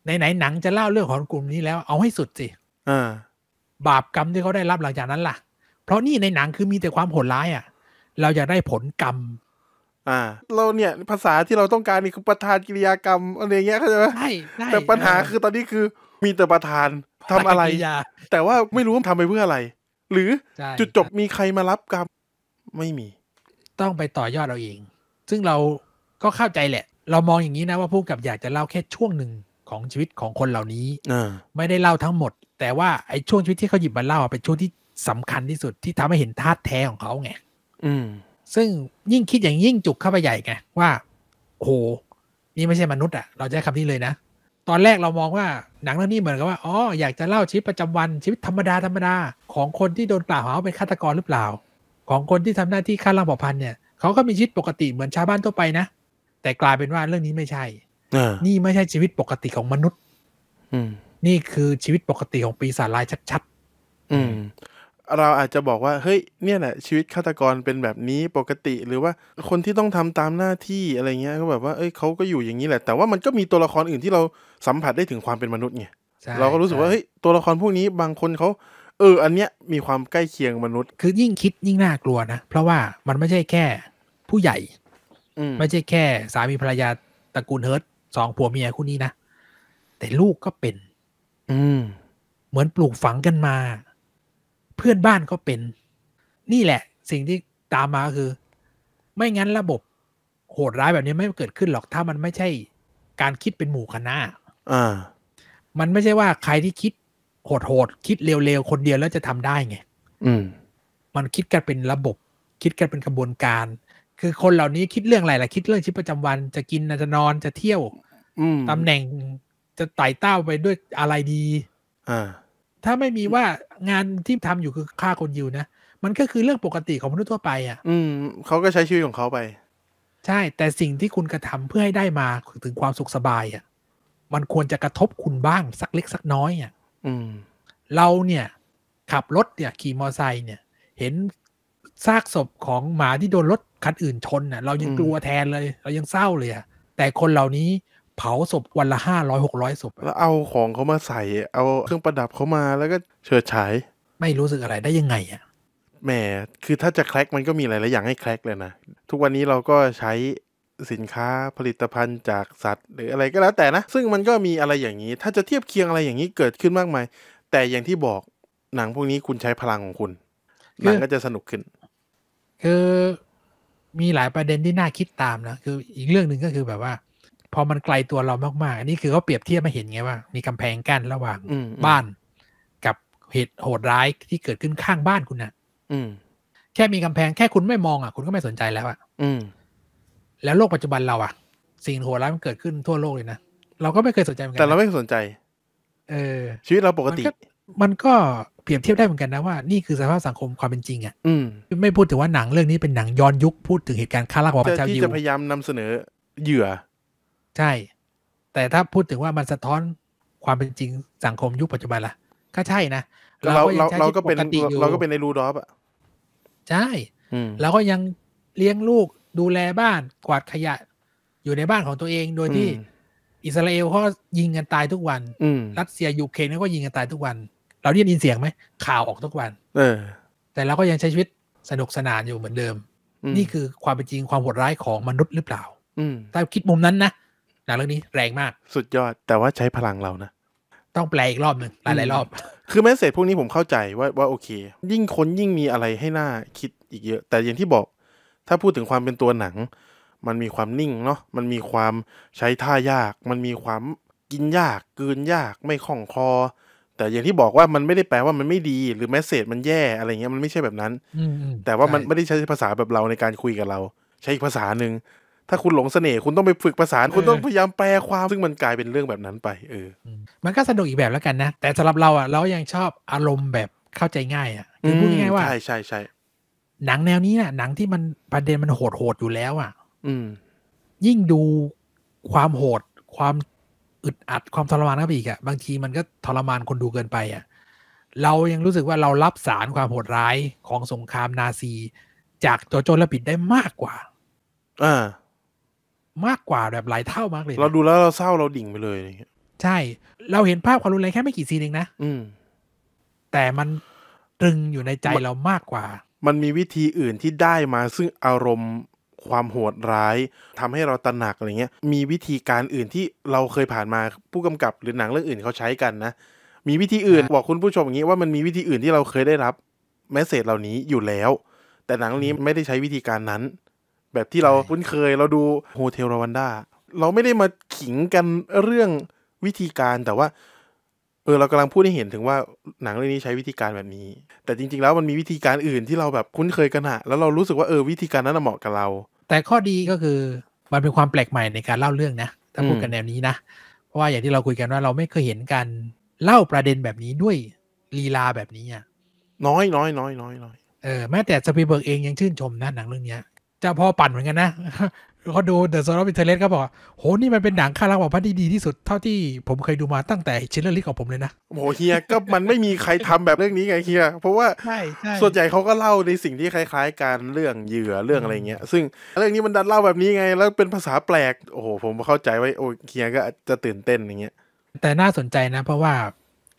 ในไหนหนังจะเล่าเรื่องของกลุ่มนี้แล้วเอาให้สุดสิบาปกรรมที่เขาได้รับหลังจากนั้นล่ะ เพราะนี่ในหนังคือมีแต่ความโหดร้ายอ่ะ เราอยากได้ผลกรรม อ่า เราเนี่ย ภาษาที่เราต้องการนี่คือประธานกิริยากรรมอะไรเงี้ยเข้าใจไหมใช่แต่ปัญหาคือตอนนี้คือมีแต่ประธานทำอะไร แต่ว่าไม่รู้ว่าทำไปเพื่ออะไร หรือจุดจบมีใครมารับกรรมไม่มี ต้องไปต่อยอดเราเอง ซึ่งเราก็เข้าใจแหละ เรามองอย่างนี้นะว่าผู้กับอยากจะเล่าแค่ช่วงหนึ่งของชีวิตของคนเหล่านี้ไม่ได้เล่าทั้งหมด แต่ว่าไอ้ช่วงชีวิตที่เขาหยิบมาเล่าเป็นช่วงที่สำคัญที่สุดที่ทำให้เห็นธาตุแท้ของเขาไงอืมซึ่งยิ่งคิดอย่างยิ่งจุกเข้าไปใหญ่ไงว่าโหนี่ไม่ใช่มนุษย์อะเราใช้คำนี้เลยนะตอนแรกเรามองว่าหนังเรื่องนี้เหมือนกับว่าอ๋ออยากจะเล่าชีวิตประจำวันชีวิตธรรมดาธรรมดาของคนที่โดนกล่าวหาว่าเป็นฆาตกรหรือเปล่า ของคนที่ทำหน้าที่ฆ่าล้างเผ่าพันธุ์เนี่ยเขาก็มีชีวิตปกติเหมือนชาวบ้านทั่วไปนะ แต่กลายเป็นว่าเรื่องนี้ไม่ใช่นี่ไม่ใช่ชีวิตปกติของมนุษย์ อืนี่คือชีวิตปกติของปีศาจร้ายชัดๆ อืมเราอาจจะบอกว่าเฮ้ย เนี่ยแหละชีวิตฆาตกรเป็นแบบนี้ปกติหรือว่าคนที่ต้องทำตามหน้าที่อะไรเงี้ยก็แบบว่าเอ้ยเขาก็อยู่อย่างนี้แหละ แต่ว่ามันก็มีตัวละครอื่นที่เราสัมผัสได้ถึงความเป็นมนุษย์ไงเราก็รู้สึกว่าเฮ้ยตัวละครพวกนี้บางคนเขาเออ อันเนี้ย มีความใกล้เคียงมนุษย์ คือยิ่งคิดยิ่งน่ากลัวนะเพราะว่ามันไม่ใช่แค่ผู้ใหญ่ไม่ใช่แค่ สามีภรรยาตระกูลเฮิร์ตสองผัวเมียคู่นี้นะแต่ลูกก็เป็น อืเหมือนปลูกฝังกันมาเพื่อนบ้านก็เป็นนี่แหละ สิ่งที่ตามมาคือ ไม่งั้นระบบโหดร้ายแบบนี้ไม่เกิดขึ้นหรอกถ้ามันไม่ใช่การคิดเป็นหมู่คณะอ่ามันไม่ใช่ว่าใครที่คิดโหดๆคิดเร็วๆคนเดียวแล้วจะทำได้ไงอืมมันคิดกันเป็นระบบ คิดกันเป็นกระบวนการ คือคนเหล่านี้คิดเรื่องอะไรล่ะ คิดเรื่องชีวิตประจำวัน จะกินจะนอนจะเที่ยวตำแหน่งจะไต่เต้าไปด้วยอะไรดีอ่าถ้าไม่มีว่างานที่ทำอยู่คือฆ่าคนยิวนะ มันก็คือเรื่องปกติของมนุษย์ทั่วไปอ่ะอืมเขาก็ใช้ชีวิตของเขาไป ใช่ แต่สิ่งที่คุณกระทำเพื่อให้ได้มา ถึงความสุขสบายอ่ะมันควรจะกระทบคุณบ้างสักเล็กสักน้อยอ่ะอืม เราเนี่ย ขับรถเนี่ยขี่มอไซค์เนี่ย เห็นซากศพของหมาที่โดนรถ คันอื่นชนน่ะเรายังกลัวแทนเลย เรายังเศร้าเลยอ่ะแต่คนเหล่านี้เผาศพวันละห้าร้อยหกร้อยศพแล้วเอาของเขามาใส่ เอาเครื่องประดับเขามาแล้วก็เชิดฉายไม่รู้สึกอะไรได้ยังไงอ่ะแหมคือถ้าจะแคลกมันก็มีหลายยอย่างให้แคลกเลยนะทุกวันนี้เราก็ใช้สินค้าผลิตภัณฑ์จากสัตว์ หรืออะไรก็แล้วแต่นะซึ่งมันก็มีอะไรอย่างนี้ ถ้าจะเทียบเคียงอะไรอย่างนี้เกิดขึ้นมากมาย แต่อย่างที่บอกหนังพวกนี้คุณใช้พลังของคุณหนังก็จะสนุกขึ้น คือมีหลายประเด็นที่น่าคิดตามนะ คืออีกเรื่องหนึ่งก็คือแบบว่าพอมันไกลตัวเรามากๆ นี่คือเขาเปรียบเทียบมาเห็นไงว่า มีกำแพงกั้นระหว่างบ้านกับเหตุโหดร้ายที่เกิดขึ้นข้างบ้านคุณนะ่ะ อืแค่มีกำแพงแค่คุณไม่มองอ่ะคุณก็ไม่สนใจแล้วอ่ะอืแล้วโลกปัจจุบันเราอ่ะสิ่งโหดร้ายมันเกิดขึ้นทั่วโลกเลยนะเราก็ไม่เคยสนใจเหมือนกันแต่เราไม่สนใจ เออ ชีวิตเราปกติ มันก็เปรียบเทียบได้เหมือนกันนะว่านี่คือสภาพสังคมความเป็นจริง อ่ะไม่พูดถึงว่าหนังเรื่องนี้เป็นหนังย้อนยุคพูดถึงเหตุการณ์ฆาตกรรมประพชาวยิวที่จะพยายามนำเสนอเหยื่อใช่ แต่ถ้าพูดถึงว่ามันสะท้อนความเป็นจริงสังคมยุคปัจจุบันล่ะ ก็ใช่นะ เราเราเราก็เป็นเราก็เป็นในรูดอฟอ่ะ ใช่ เราก็ยังเลี้ยงลูกดูแลบ้านกวาดขยะอยู่ในบ้านของตัวเอง โดยที่ อิสราเอลเขายิงกันตายทุกวันรัสเซียยูเครนก็ยิงกันตายทุกวัน เราได้ยินเสียงไหม ข่าวออกทุกวัน เออ แต่เราก็ยังใช้ชีวิตสนุกสนานอยู่เหมือนเดิม นี่คือความเป็นจริงความโหดร้ายของมนุษย์หรือเปล่าถ้าคิดมุมนั้นนะหนังเรื่องนี้แรงมาก สุดยอด แต่ว่าใช้พลังเรานะ ต้องแปลอีกรอบหนึ่งหลายรอบ คือแมสเซจพวกนี้ผมเข้าใจว่าว่าโอเค ยิ่งคนยิ่งมีอะไรให้หน้าคิดอีกเยอะ แต่อย่างที่บอก ถ้าพูดถึงความเป็นตัวหนัง มันมีความนิ่งเนาะมันมีความใช้ท่ายาก มันมีความกินยากกืนยากไม่คล่องคอ แต่อย่างที่บอกว่ามันไม่ได้แปลว่ามันไม่ดี หรือแมสเซจมันแย่อะไรเงี้ยมันไม่ใช่แบบนั้นแต่ว่ามันไม่ได้ใช้ภาษาแบบเราในการคุยกับเรา ใช้อีกภาษาหนึ่งถ้าคุณหลงเสน่ห์คุณต้องไปฝึกภาษาคุณต้องพยายามแปลความ ซึ่งมันกลายเป็นเรื่องแบบนั้นไปเออมันก็สนุกอีกแบบแล้วกันนะแต่สำหรับเราอ่ะเรายังชอบอารมณ์แบบเข้าใจง่าย อ่ะคือพูดง่ายว่าใช่ใช่ใช่หนังแนวนี้น่ะ หนังที่มันประเด็นมันโหดโหดอยู่แล้วอ่ะ อืม ยิ่งดูความโหด ความอึดอัด ความทรมานเข้าไปอีกอ่ะ บางทีมันก็ทรมานคนดูเกินไปอ่ะเรายังรู้สึกว่าเรารับสารความโหดร้ายของสงครามนาซี จากัวโจและปิดได้มากกว่าอ่ามากกว่าแบบหลายเท่ามากเลย เราดูแล้วเราเศร้าเราดิ่งไปเลยอะไรเงี้ย ใช่ เราเห็นภาพความรุนแรงแค่ไม่กี่ซีนเองนะ อืมแต่มันตึงอยู่ในใจเรามากกว่า มันมีวิธีอื่นที่ได้มาซึ่งอารมณ์ความโหดร้าย ทำให้เราตระหนักอะไรเงี้ย มีวิธีการอื่นที่เราเคยผ่านมาผู้กำกับหรือหนังเรื่องอื่นเขาใช้กันนะ มีวิธีอื่นบอกคุณผู้ชมอย่างนี้ว่ามันมีวิธีอื่นที่เราเคยได้รับแมสเซจเหล่านี้อยู่แล้ว แต่หนังนี้ไม่ได้ใช้วิธีการนั้นแบบที่เราคุ้นเคยเราดูโฮเทลรวันด้าเราไม่ได้มาขิงกันเรื่องวิธีการแต่ว่าเออเรากำลังพูดให้เห็นถึงว่าหนังเรื่องนี้ใช้วิธีการแบบนี้ แต่จริงๆแล้วมันมีวิธีการอื่นที่เราแบบคุ้นเคยกันอะแล้วเรารู้สึกว่าเออวิธีการนั้นเหมาะกับเรา แต่ข้อดีก็คือมันเป็นความแปลกใหม่ในการเล่าเรื่องนะถ้าพูดกันแนวนี้นะเพราะว่าอย่างที่เราคุยกันว่าเราไม่เคยเห็นการเล่าประเด็นแบบนี้ด้วยลีลาแบบนี้อ่ะน้อยน้อยน้อยน้อยน้อยเออแม้แต่สปีเบิร์กเองยังชื่นชม นะหนังเรื่องเนี้ยจะพอปั่นเหมือนกันนะเขาดูเดอะซอรอบินเทอร์เนตเก็บอก โหนี่มันเป็นหนังค่ารักบอกพันที่ดีที่สุดเท่าที่ผมเคยดูมาตั้งแต่ชิลเลอร์ลิกของผมเลยนะโอ้โหเฮียก็มันไม่มีใครทำแบบเรื่องนี้ไงเฮียเพราะว่าส่วนใหญ่เขาก็เล่าในสิ่งที่คล้าย ๆ การเรื่องเหยื่อเรื่องอะไรเงี้ย ซึ่งเรื่องนี้มันดันเล่าแบบนี้ไง แล้วเป็นภาษาแปลกโอ้โหผมเข้าใจไว้โอ้เฮียก็จะตื่นเต้นอย่างเงี้ย แต่น่าสนใจนะเพราะว่า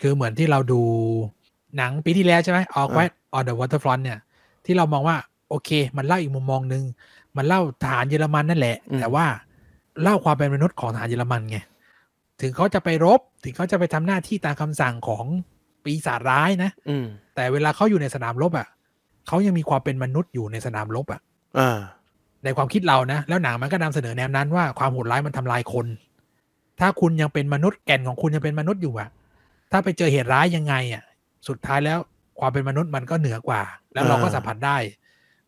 คือเหมือนที่เราดูหนังปีที่แล้วใช่ไหมออกไว้ออเดอะวอเตอร์ฟลอนเนี่ยที่เรามองว่าโอเค มันเล่าอีกมุมมองหนึ่ง มันเล่าทหารเยอรมันนั่นแหละ แต่ว่า เล่าความเป็นมนุษย์ของทหารเยอรมันไง ถึงเขาจะไปรบ ถึงเขาจะไปทำหน้าที่ตามคำสั่งของปีศาจร้ายนะอืแต่เวลาเขาอยู่ในสนามรบอะ่ะ เขายังมีความเป็นมนุษย์อยู่ในสนามรบอะ่ะในความคิดเรานะ แล้วหนังมันก็นำเสนอแนวนั้นว่าความโหดร้ายมันทำลายคน ถ้าคุณยังเป็นมนุษย์แก่นของคุณยังเป็นมนุษย์อยู่อะ่ะ ถ้าไปเจอเหตุร้ายยังไงอะ่ะ สุดท้ายแล้วความเป็นมนุษย์มันก็เหนือกว่า แล้วเราก็สัมผัสได้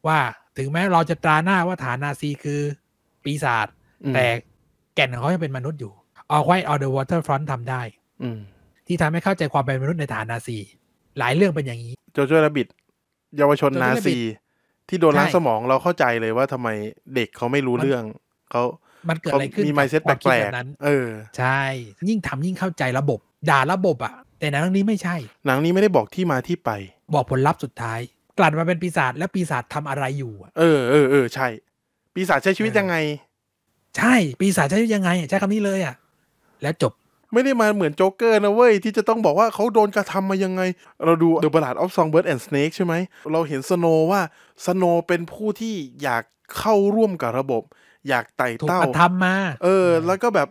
ว่าถึงแม้เราจะตราหน้าว่าฐานนาซีคือปีศาจแต่แก่นของเขายังเป็นมนุษย์อยู่เอาไว้เอาเดอะวอเตอร์ฟรอนท์ทำได้ที่ทำให้เข้าใจความเป็นมนุษย์ในฐานนาซี หลายเรื่องเป็นอย่างนี้ โจโจ้ระบิด เยาวชนนาซี ที่โดนล้างสมองเราเข้าใจเลยว่าทำไมเด็กเขาไม่รู้เรื่อง เขา มันเกิดอะไรขึ้นมีไมเซ็ตแปลกๆเออ ใช่ ยิ่งทำยิ่งเข้าใจระบบด่าระบบอ่ะ แต่หนังนี้ไม่ใช่ หนังนี้ไม่ได้บอกที่มาที่ไป บอกผลลัพธ์สุดท้ายลั่นมาเป็นปีศาจแล้วปีศาจทำอะไรอยู่อะ เออ เออ เออ ใช่ ปีศาจใช้ชีวิตยังไง ใช่ ปีศาจใช้ชีวิตยังไง ใช้คำนี้เลยอ่ะ แล้วจบ ไม่ได้มาเหมือนโจ๊กเกอร์นะเว้ย ที่จะต้องบอกว่าเขาโดนกระทำมายังไง เราดู The b a l อ a d of Songbird and Snake ใช่ไหม เราเห็นสโนว่าสโนเป็นผู้ที่อยากเข้าร่วมกับระบบ อยากไต่เต้าถูกทำมา เออ แล้วก็แบบ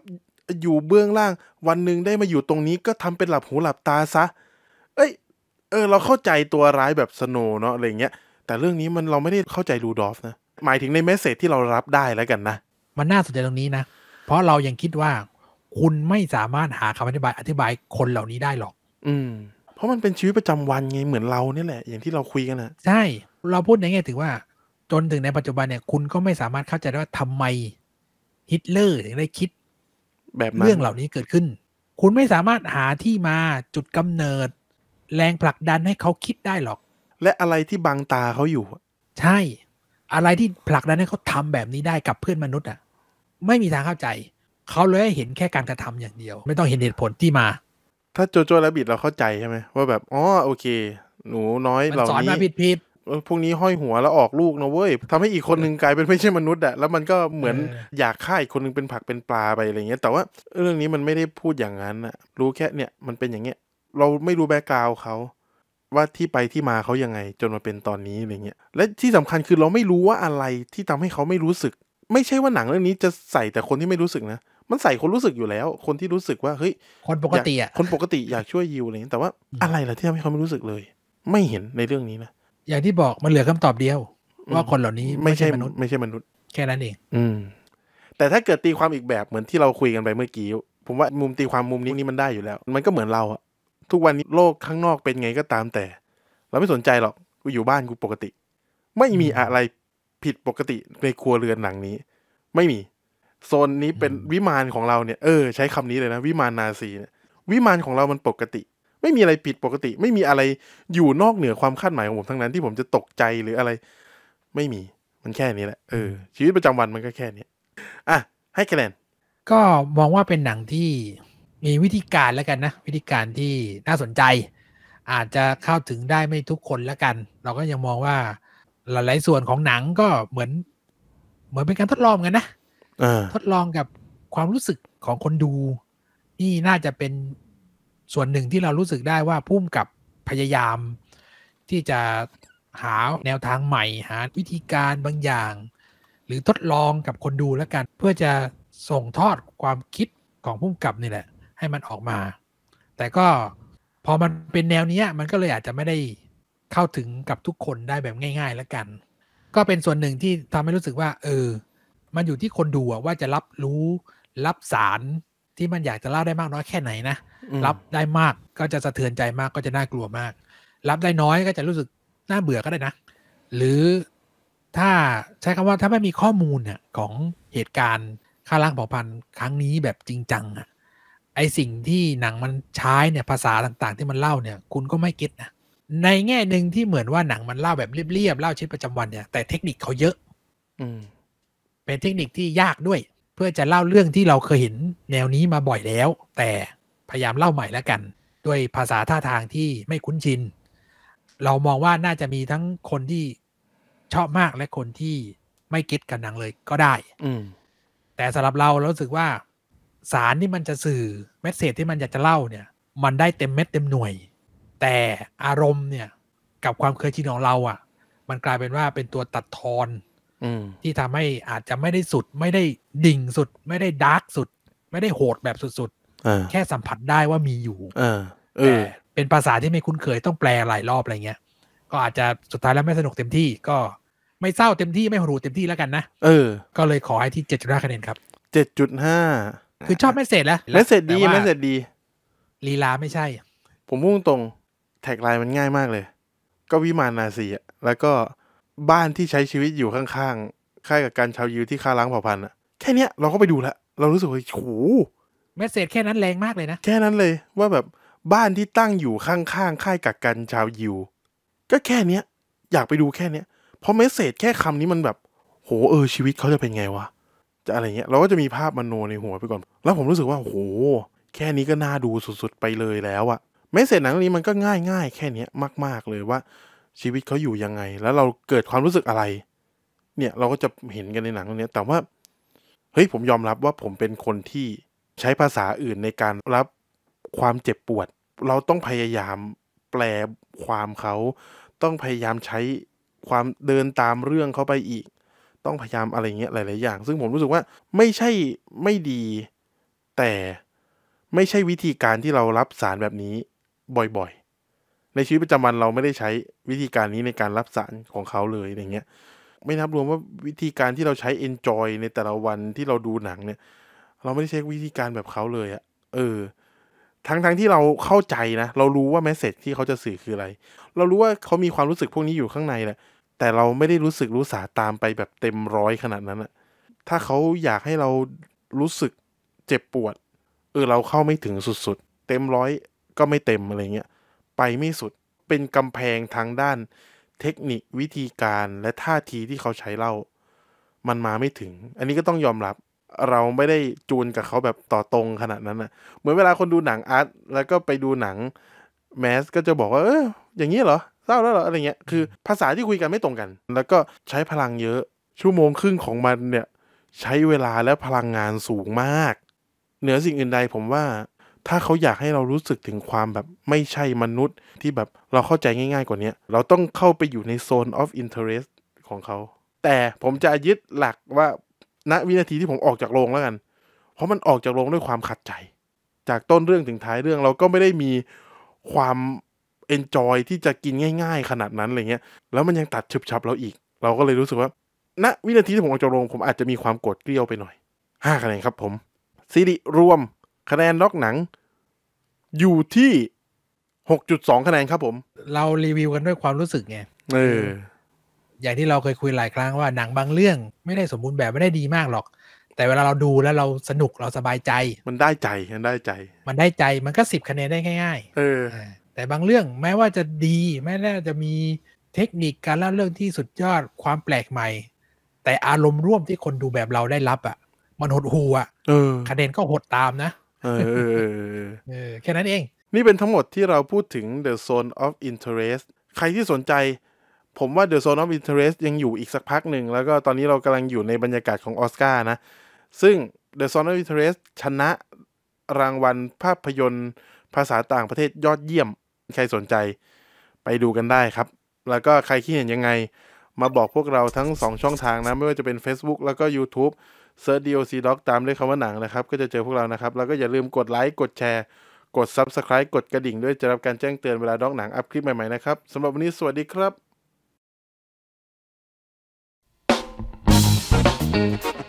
อยู่เบื้องล่างวันหนึ่งได้มาอยู่ตรงนี้ก็ทำเป็นหลับหูหลับตาซะ เอ้ยเออเราเข้าใจตัวร้ายแบบสโนเนาะอะไรเงี้ย แต่เรื่องนี้มันเราไม่ได้เข้าใจรูดอฟนะ หมายถึงในเมสเซจที่เรารับได้แล้วกันนะ มันน่าสนใจตรงนี้นะ เพราะเรายังคิดว่าคุณไม่สามารถหาคำอธิบายอธิบายคนเหล่านี้ได้หรอก อืม เพราะมันเป็นชีวิตประจำวันไง เหมือนเราเนี่ยแหละ อย่างที่เราคุยกันนะใช่ เราพูดในแง่ถึงว่า จนถึงในปัจจุบันเนี่ย คุณก็ไม่สามารถเข้าใจได้ว่าทำไม ฮิตเลอร์ถึงได้คิด แบบเรื่องเหล่านี้เกิดขึ้น คุณไม่สามารถหาที่มาจุดกำเนิดแรงผลักดันให้เขาคิดได้หรอก และอะไรที่บังตาเขาอยู่ ใช่ อะไรที่ผลักดันให้เขาทำแบบนี้ได้กับเพื่อนมนุษย์อ่ะ ไม่มีทางเข้าใจ เขาเลยเห็นแค่การกระทำอย่างเดียว ไม่ต้องเห็นเหตุผลที่มา ถ้าโจโจ้และบิดเราเข้าใจใช่ไหมว่าแบบ อ๋อ โอเค หนูน้อยเหล่านี้สอนมาผิดผิดพวกนี้ห้อยหัวแล้วออกลูกนะเว้ย ทำให้อีกคนหนึ่งกลายเป็นไม่ใช่มนุษย์อะแล้วมันก็เหมือนอยากฆ่าอีกคนนึงเป็นผักเป็นปลาไปอะไรเงี้ย แต่ว่าเรื่องนี้มันไม่ได้พูดอย่างนั้นอะรู้แค่เนี่ยมันเป็นอย่างเงี้ยเราไม่รู้แบ็กกราวเขาว่าที่ไปที่มาเขายังไง จนมาเป็นตอนนี้อะไรเงี้ยและที่สำคัญคือเราไม่รู้ว่าอะไรที่ทำให้เขาไม่รู้สึก ไม่ใช่ว่าหนังเรื่องนี้จะใส่แต่คนที่ไม่รู้สึกนะมันใส่คนรู้สึกอยู่แล้ว คนที่รู้สึกว่าเฮ้ยคนปกติอ่ะคนปกติอยากช่วยยิวอะไรเงี้ยแต่ว่าอะไรล่ะที่ทำให้เขาไม่รู้สึกเลย ไม่เห็นในเรื่องนี้นะ อย่างที่บอกมันเหลือคำตอบเดียว ว่าคนเหล่านี้ไม่ใช่มนุษย์ไม่ใช่มนุษย์แค่นั้นเอง อืม แต่ถ้าเกิดตีความอีกแบบเหมือนที่เราคุยกันไปเมื่อกี้ผมว่ามุมตีความมุมนี้นี่มันได้อยู่แล้ว มันก็เหมือนเราอะทุกวันนี้โลกข้างนอกเป็นไงก็ตามแต่ เราไม่สนใจหรอกกูอยู่บ้านกูปกติ ไม่มีอะไรผิดปกติในครัวเรือนหลังนี้ ไม่มีโซนนี้เป็นวิมานของเราเนี่ย เออ ใช้คำนี้เลยนะ วิมานนาซีเนี่ยวิมานของเรามันปกติ ไม่มีอะไรผิดปกติ ไม่มีอะไรอยู่นอกเหนือความคาดหมายของผมทั้งนั้นที่ผมจะตกใจหรืออะไร ไม่มี มันแค่นี้แหละเออ ชีวิตประจำวันมันก็แค่นี้อ่ะให้คะแนนก็มองว่าเป็นหนังที่มีวิธีการแล้วกันนะ วิธีการที่น่าสนใจ อาจจะเข้าถึงได้ไม่ทุกคนแล้วกัน เราก็ยังมองว่า หลาย ๆส่วนของหนังก็เหมือนเหมือนเป็นการทดลองกันนะทดลองกับความรู้สึกของคนดู นี่น่าจะเป็นส่วนหนึ่งที่เรารู้สึกได้ว่าพุ่มกับพยายาม ที่จะหาแนวทางใหม่ หาวิธีการบางอย่าง หรือทดลองกับคนดูแล้วกัน เพื่อจะส่งทอดความคิดของพุ่มกับนี่แหละให้มันออกมา แต่ก็พอมันเป็นแนวนี้มันก็เลยอาจจะไม่ได้เข้าถึงกับทุกคนได้แบบง่ายๆแล้วกัน ก็เป็นส่วนหนึ่งที่ทำให้รู้สึกว่า เออ มันอยู่ที่คนดูว่าจะรับรู้รับสารที่มันอยากจะเล่าได้มากน้อยแค่ไหนนะ รับได้มากก็จะสะเทือนใจมาก ก็จะน่ากลัวมาก รับได้น้อยก็จะรู้สึกน่าเบื่อก็ได้นะ หรือถ้าใช้คำว่าถ้าไม่มีข้อมูลเนี่ยของเหตุการณ์ฆ่าล้างเผ่าพันธุ์ครั้งนี้แบบจริงจังอ่ะไอสิ่งที่หนังมันใช้เนี่ยภาษาต่างๆ ที่มันเล่าเนี่ย คุณก็ไม่เก็ตนะในแง่หนึ่งที่เหมือนว่าหนังมันเล่าแบบเรียบ ๆ เล่าชีวิตประจำวันเนี่ย แต่เทคนิคเขาเยอะ อืมเป็นเทคนิคที่ยากด้วย เพื่อจะเล่าเรื่องที่เราเคยเห็น แนวนี้มาบ่อยแล้ว แต่ พยายามเล่าใหม่แล้วกัน ด้วยภาษาท่าทางที่ไม่คุ้นชิน เรามองว่าน่าจะมีทั้งคนที่ชอบมากและคนที่ไม่เก็ตกับหนังเลย ก็ได้ อืแต่สำหรับเราเราสึกว่าสารที่มันจะสื่อเมสเซจที่มันอยากจะเล่าเนี่ย มันได้เต็มเม็ดเต็มหน่วย แต่อารมณ์เนี่ยกับความเคยชินของเราอ่ะ มันกลายเป็นว่าเป็นตัวตัดทอนที่ทำให้อาจจะไม่ได้สุด ไม่ได้ดิ่งสุด ไม่ได้ดาร์กสุด ไม่ได้โหดแบบสุดๆแค่สัมผัสได้ว่ามีอยู่แต่เป็นภาษาที่ไม่คุ้นเคยต้องแปลหลายรอบอะไรเงี้ยก็อาจจะสุดท้ายแล้วไม่สนุกเต็มที่ ก็ไม่เศร้าเต็มที่ไม่หรูเต็มที่แล้วกันนะเออก็เลยขอให้ที่เจ็ดจุดห้าคะแนนครับเจ็ดจุดห้าคือชอบแมสเซจแล้วแมสเซจดีแมสเซจดีลีลาไม่ใช่ผมพุ่งตรงแท็กไลน์มันง่ายมากเลยก็วิมานนาซีอ่ะแล้วก็บ้านที่ใช้ชีวิตอยู่ข้างๆค่ายกับการชาวยิวที่ฆ่าล้างเผ่าพันธุ์อ่ะ แค่เนี้ยเราก็ไปดูละ เรารู้สึกว่าโหแมสเซจแค่นั้นแรงมากเลยนะแค่นั้นเลยว่าแบบบ้านที่ตั้งอยู่ข้าง ๆ ค่ายกักกันชาวยิวก็แค่เนี้ย อยากไปดูแค่เนี้ยเพราะแมสเซจแค่คำนี้มันแบบโหเออชีวิตเขาจะเป็นไงวะจะอะไรเงี้ยเราก็จะมีภาพมโนในหัวไปก่อนแล้วผมรู้สึกว่าโหแค่นี้ก็น่าดูสุดๆไปเลยแล้วอะแม้เสร็จหนังนี้มันก็ง่ายๆ แค่เนี้ยมากๆเลยว่าชีวิตเขาอยู่ยังไง แล้วเราเกิดความรู้สึกอะไร เนี่ยเราก็จะเห็นกันในหนังเรื่องนี้แต่ว่าเฮ้ยผมยอมรับว่าผมเป็นคนที่ใช้ภาษาอื่นในการรับความเจ็บปวด เราต้องพยายามแปลความเขาต้องพยายามใช้ความเดินตามเรื่องเขาไปอีกต้องพยายามอะไรเงี้ย หลายๆอย่างซึ่งผมรู้สึกว่าไม่ใช่ไม่ดีแต่ไม่ใช่วิธีการที่เรารับสารแบบนี้ บ่อยๆในชีวิตประจำวันเราไม่ได้ใช้วิธีการนี้ในการรับสารของเขาเลยอย่างเงี้ยไม่นับรวมว่าวิธีการที่เราใช้ enjoy ในแต่ละวันที่เราดูหนังเนี่ยเราไม่ได้ใช้วิธีการแบบเขาเลยอะเออ ทั้งๆทที่เราเข้าใจนะเรารู้ว่าแมสเซจที่เขาจะสื่อคืออะไร เรารู้ว่าเขามีความรู้สึกพวกนี้อยู่ข้างในแหละแต่เราไม่ได้รู้สึกรู้สาตามไปแบบเต็มร้อยขนาดนั้นอะถ้าเขาอยากให้เรารู้สึกเจ็บปวด เออเราเข้าไม่ถึงสุดๆ เต็มร้อยก็ไม่เต็มอะไรเงี้ย ไปไม่สุดเป็นกำแพงทางด้านเทคนิควิธีการและท่าทีที่เขาใช้เล่ามันมาไม่ถึง อันนี้ก็ต้องยอมรับเราไม่ได้จูนกับเขาแบบต่อตรงขนาดนั้นนะเหมือนเวลาคนดูหนังอาร์ตแล้วก็ไปดูหนังแมสก็จะบอกว่าเอออย่างนี้เหรอเล่าแล้วหรออะไรเงี้ย คือภาษาที่คุยกันไม่ตรงกัน แล้วก็ใช้พลังเยอะ ชั่วโมงครึ่งของมันเนี่ย ใช้เวลาและพลังงานสูงมาก เหนือสิ่งอื่นใดผมว่าถ้าเขาอยากให้เรารู้สึกถึงความแบบไม่ใช่มนุษย์ที่แบบเราเข้าใจง่ายๆกว่านี้เราต้องเข้าไปอยู่ในโซน of interest ของเขา แต่ผมจะยึดหลักว่าณวินาทีที่ผมออกจากโรงแล้วกัน เพราะมันออกจากโรงด้วยความขัดใจ จากต้นเรื่องถึงท้ายเรื่องเราก็ไม่ได้มีความเอนจอยที่จะกินง่ายๆ ขนาดนั้นอะไรเงี้ยแล้วมันยังตัดฉึบฉับเราอีก เราก็เลยรู้สึกว่าณนะวินาทีที่ผมออกจากโรง ผมอาจจะมีความโกรธเกลียวไปหน่อยห้าคะแนนครับผม ซีรีส์รวม คะแนนล็อกหนังอยู่ที่หกจุดสองคะแนนครับผม เรารีวิวกันด้วยความรู้สึกไงเอออย่างที่เราเคยคุยหลายครั้งว่า หนังบางเรื่อง ไม่ได้สมบูรณ์แบบไม่ได้ดีมากหรอก แต่เวลาเราดูแล้วเราสนุกเราสบายใจ มันได้ใจมันได้ใจ มันได้ใจมันก็สิบคะแนนได้ง่าย ๆ เออแต่บางเรื่องแม้ว่าจะดีแม้ว่าจะมีเทคนิคการเล่าเรื่องที่สุดยอดความแปลกใหม่ แต่อารมณ์ร่วมที่คนดูแบบเราได้รับอะ่ะมันหดหูอะ่ะคะแนนก็หดตามนะเออเออแค่นั้นเอง นี่เป็นทั้งหมดที่เราพูดถึง The Zone of Interest ใครที่สนใจ ผมว่า The Zone of Interest ยังอยู่อีกสักพักหนึ่ง แล้วก็ตอนนี้เรากำลังอยู่ในบรรยากาศของออสการ์นะ ซึ่ง The Zone of Interest ชนะรางวัลภาพยนตร์ ภาษาต่างประเทศยอดเยี่ยมใครสนใจไปดูกันได้ครับ แล้วก็ใครคิดเห็นยังไง มาบอกพวกเราทั้ง 2 ช่องทางนะ ไม่ว่าจะเป็น Facebook แล้วก็ YouTube เซิร์ชดีโอซีด็อกตามด้วยคำว่าหนังนะครับ ก็จะเจอพวกเรานะครับ แล้วก็อย่าลืมกดไลค์กดแชร์ กด Subscribe กดกระดิ่ง ด้วยจะรับการแจ้งเตือนเวลาด็อกหนังอัพคลิปใหม่ๆนะครับสำหรับวันนี้สวัสดีครับ